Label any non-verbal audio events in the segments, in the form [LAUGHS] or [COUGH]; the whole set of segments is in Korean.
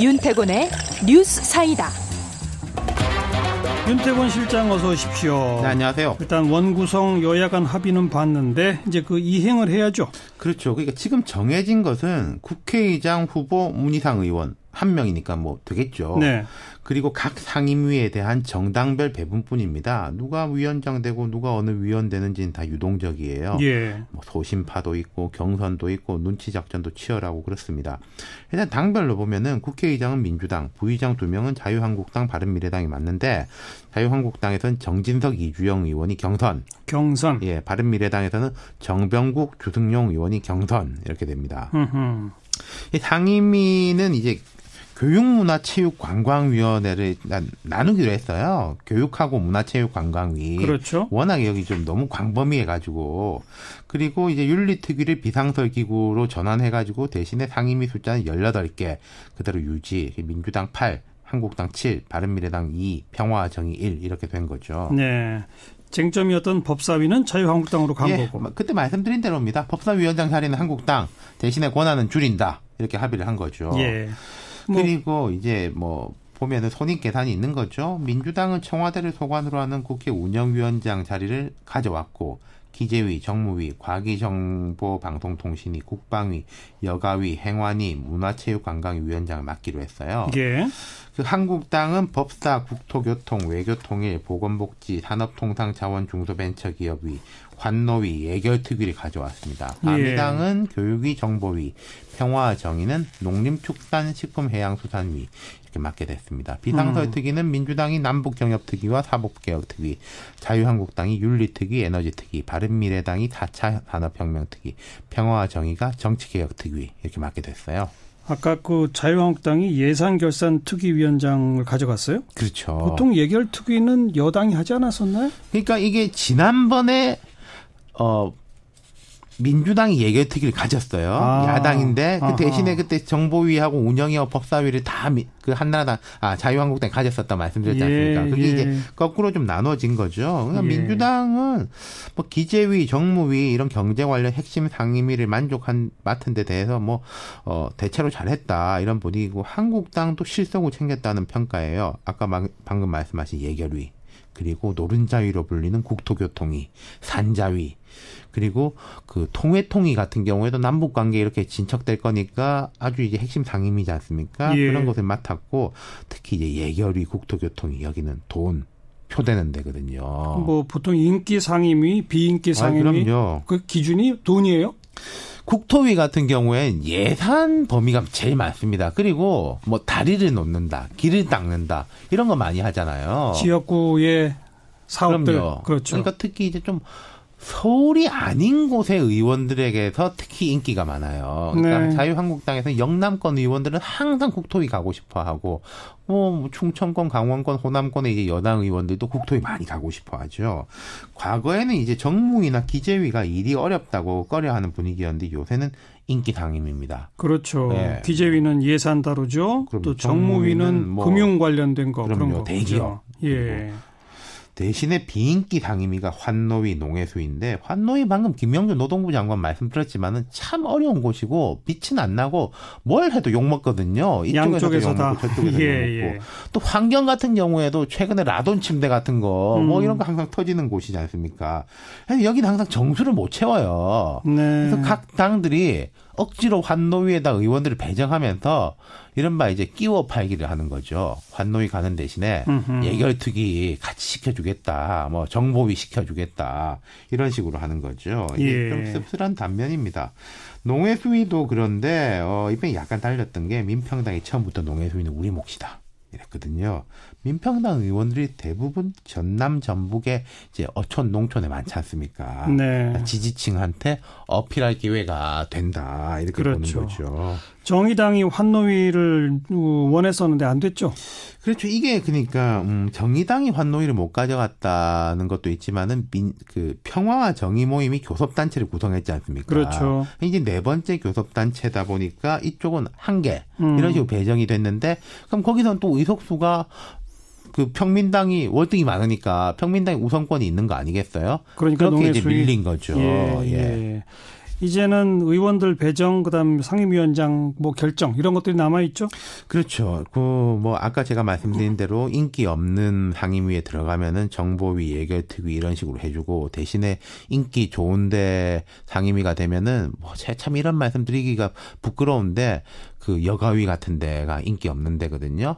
윤태곤의 뉴스 사이다. 윤태곤 실장 어서 오십시오. 네, 안녕하세요. 일단 원구성 여야 간 합의는 봤는데 이제 그 이행을 해야죠. 그렇죠. 그러니까 지금 정해진 것은 국회의장 후보 문희상 의원, 한 명이니까 뭐 되겠죠. 네. 그리고 각 상임위에 대한 정당별 배분뿐입니다. 누가 위원장 되고 누가 어느 위원 되는지는 다 유동적이에요. 예. 뭐 소심파도 있고 경선도 있고 눈치 작전도 치열하고 그렇습니다. 일단 당별로 보면은 국회의장은 민주당, 부의장 두 명은 자유한국당, 바른미래당이 맞는데 자유한국당에서는 정진석 이주영 의원이 경선. 경선. 예, 바른미래당에서는 정병국 주승용 의원이 경선 이렇게 됩니다. 음흠. 이 상임위는 이제 교육문화체육관광위원회를 나누기로 했어요. 교육하고 문화체육관광위. 그렇죠. 워낙 여기 좀 너무 광범위해가지고. 그리고 이제 윤리특위를 비상설기구로 전환해가지고 대신에 상임위 숫자는 1 8개 그대로 유지. 민주당 팔 한국당 칠 바른미래당 이 평화정의 1 이렇게 된 거죠. 네. 쟁점이었던 법사위는 자유한국당으로 간 예, 거고. 뭐 그때 말씀드린 대로입니다. 법사위원장 자리는 한국당 대신에 권한은 줄인다 이렇게 합의를 한 거죠. 예. 뭐. 그리고 이제 뭐 보면은 손익 계산이 있는 거죠. 민주당은 청와대를 소관으로 하는 국회 운영위원장 자리를 가져왔고 기재위, 정무위, 과기정보방송통신위, 국방위, 여가위, 행안위, 문화체육관광위원장을 맡기로 했어요. 예. 그 한국당은 법사, 국토교통, 외교통일, 보건복지, 산업통상자원중소벤처기업위, 관노위, 예결특위를 가져왔습니다. 아당은 예. 교육위, 정보위, 평화정의는 농림축산식품해양수산위, 이렇게 맡게 됐습니다. 비상설 음. 특위는 민주당이 남북 경협 특위와 사법 개혁 특위, 자유한국당이 윤리 특위, 에너지 특위, 바른미래당이 4차 산업혁명 특위, 평화와 정의가 정치 개혁 특위 이렇게 맞게 됐어요. 아까 그 자유한국당이 예산결산 특위위원장을 가져갔어요? 그렇죠. 보통 예결 특위는 여당이 하지 않았었나요? 그러니까 이게 지난번에 어 민주당이 예결특위를 가졌어요. 아. 야당인데 그 대신에 아하. 그때 정보위하고 운영위와 법사위를 다 그 한나라당 아 자유한국당 가졌었다 고 말씀드렸지 예, 않습니까? 예, 그게 예. 이제 거꾸로 좀 나눠진 거죠. 그러니까 예. 민주당은 뭐 기재위, 정무위 이런 경제 관련 핵심 상임위를 만족한 맡은 데 대해서 뭐 어, 대체로 잘했다 이런 분위기고 한국당도 실속을 챙겼다는 평가예요. 아까 막, 방금 말씀하신 예결위. 그리고 노른자위로 불리는 국토교통위, 산자위, 그리고 그 통회통이 같은 경우에도 남북 관계 이렇게 진척될 거니까 아주 이제 핵심 상임이지 않습니까? 예. 그런 것을 맡았고 특히 이제 예결위 국토교통이 여기는 돈 표되는 데거든요. 뭐 보통 인기 상임위, 비인기 아, 상임위 아, 그 기준이 돈이에요? 국토위 같은 경우엔 예산 범위가 제일 많습니다. 그리고 뭐 다리를 놓는다, 길을 닦는다 이런 거 많이 하잖아요. 지역구의 사업들 그렇죠 그러니까 특히 이제 좀 서울이 아닌 곳의 의원들에게서 특히 인기가 많아요. 그러니까 네. 자유한국당에서 영남권 의원들은 항상 국토위 가고 싶어 하고, 뭐, 충청권, 강원권, 호남권의 이제 여당 의원들도 국토위 많이 가고 싶어 하죠. 과거에는 이제 정무위나 기재위가 일이 어렵다고 꺼려 하는 분위기였는데 요새는 인기 당임입니다. 그렇죠. 네. 기재위는 예산 다루죠. 또 정무위는 뭐 금융 관련된 거 그럼요. 그런 거. 대기업. 예. 대신에 비인기 상임위가 환노위 농해수인데 환노위 방금 김명준 노동부 장관 말씀드렸지만은 참 어려운 곳이고 빛은 안 나고 뭘 해도 욕 먹거든요. 이쪽에서 다 저쪽에서 [LAUGHS] 예, 욕먹고 예. 또 환경 같은 경우에도 최근에 라돈 침대 같은 거뭐 음. 이런 거 항상 터지는 곳이지 않습니까? 여기는 항상 정수를 못 채워요. 네. 그래서 각 당들이 억지로 환노위에다 의원들을 배정하면서 이른바 이제 끼워 팔기를 하는 거죠. 환노위 가는 대신에 음흠. 예결특위 같이 시켜주겠다. 뭐 정보위 시켜주겠다. 이런 식으로 하는 거죠. 이게 예. 좀 씁쓸한 단면입니다. 농해수위도 그런데 어, 이번에 약간 달렸던 게 민평당이 처음부터 농해수위는 우리 몫이다. 이랬거든요. 민평당 의원들이 대부분 전남 전북의 이제 어촌 농촌에 많지 않습니까? 네. 지지층한테 어필할 기회가 된다 이렇게 그렇죠. 보는 거죠. 정의당이 환노위를 원했었는데 안 됐죠. 그렇죠. 이게 그러니까 음 정의당이 환노위를 못 가져갔다는 것도 있지만은 민, 그 평화와 정의 모임이 교섭 단체를 구성했지 않습니까? 그렇죠. 이제 네 번째 교섭 단체다 보니까 이쪽은 한개 음. 이런 식으로 배정이 됐는데 그럼 거기선 또 의석수가 그 평민당이 월등히 많으니까 평민당이 우선권이 있는 거 아니겠어요? 그러니까 그렇게 이제 수익. 밀린 거죠. 예, 예. 예. 이제는 의원들 배정 그다음 상임위원장 뭐 결정 이런 것들이 남아 있죠? 그렇죠. 그 뭐 아까 제가 말씀드린 대로 인기 없는 상임위에 들어가면은 정보위, 예결특위 이런 식으로 해주고 대신에 인기 좋은데 상임위가 되면은 뭐참 이런 말씀드리기가 부끄러운데 그 여가위 같은 데가 인기 없는 데거든요.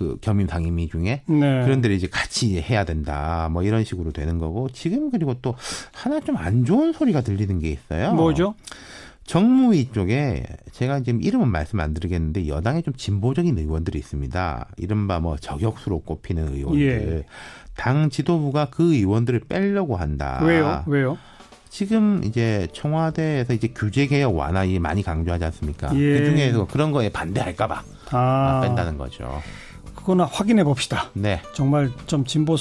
그 겸임 당임위 중에 네. 그런 데를 이제 같이 해야 된다 뭐 이런 식으로 되는 거고 지금 그리고 또 하나 좀 안 좋은 소리가 들리는 게 있어요. 뭐죠? 정무위 쪽에 제가 지금 이름은 말씀 안 드리겠는데 여당에 좀 진보적인 의원들이 있습니다. 이른바 뭐 저격수로 꼽히는 의원들. 예. 당 지도부가 그 의원들을 뺄려고 한다. 왜요? 왜요? 지금 이제 청와대에서 이제 규제 개혁 완화 이 많이 강조하지 않습니까? 예. 그 중에서 그런 거에 반대할까봐 아. 뺀다는 거죠. 그거나 확인해 봅시다. 네. 정말 좀 진보서